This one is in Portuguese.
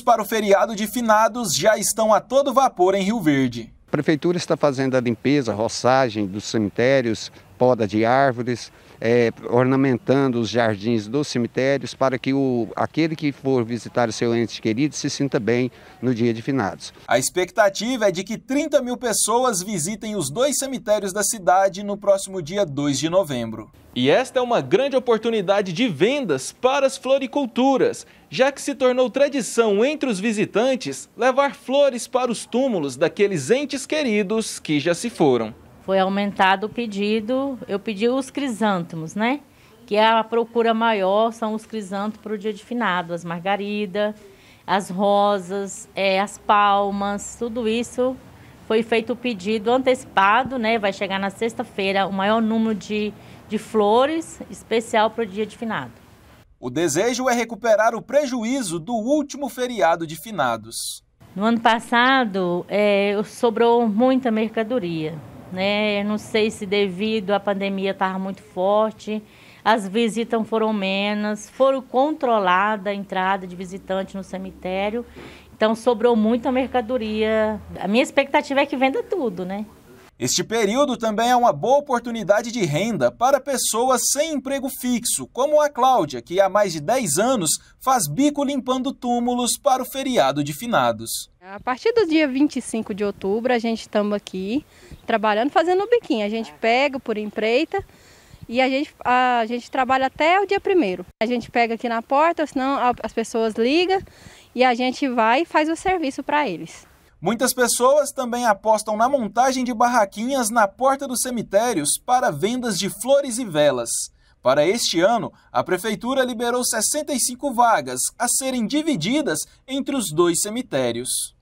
para o feriado de finados já estão a todo vapor em Rio Verde. A prefeitura está fazendo a limpeza, roçagem dos cemitérios, poda de árvores, é, ornamentando os jardins dos cemitérios para que o, aquele que for visitar o seu ente querido se sinta bem no dia de finados. A expectativa é de que 30 mil pessoas visitem os dois cemitérios da cidade no próximo dia 2 de novembro. E esta é uma grande oportunidade de vendas para as floriculturas, já que se tornou tradição entre os visitantes levar flores para os túmulos daqueles entes queridos que já se foram foi aumentado o pedido. Eu pedi os crisântemos, né? Que é a procura maior são os crisântemos para o dia de finado, as margaridas, as rosas, é, as palmas, tudo isso foi feito o pedido antecipado, né? Vai chegar na sexta-feira o maior número de, de flores, especial para o dia de finado. O desejo é recuperar o prejuízo do último feriado de finados. No ano passado, é, sobrou muita mercadoria né? Eu não sei se devido à pandemia estava muito forte, as visitas foram menos, foram controlada a entrada de visitantes no cemitério. Então sobrou muita mercadoria. A minha expectativa é que venda tudo, né? Este período também é uma boa oportunidade de renda para pessoas sem emprego fixo, como a Cláudia, que há mais de 10 anos faz bico limpando túmulos para o feriado de finados. A partir do dia 25 de outubro, a gente estamos aqui trabalhando, fazendo o biquinho. A gente pega por empreita e a gente, a, gente trabalha até o dia primeiro. A gente pega aqui na porta, senão as pessoas ligam e a gente vai e faz o serviço para eles. Muitas pessoas também apostam na montagem de barraquinhas na porta dos cemitérios para vendas de flores e velas. Para este ano, a prefeitura liberou 65 vagas a serem divididas entre os dois cemitérios.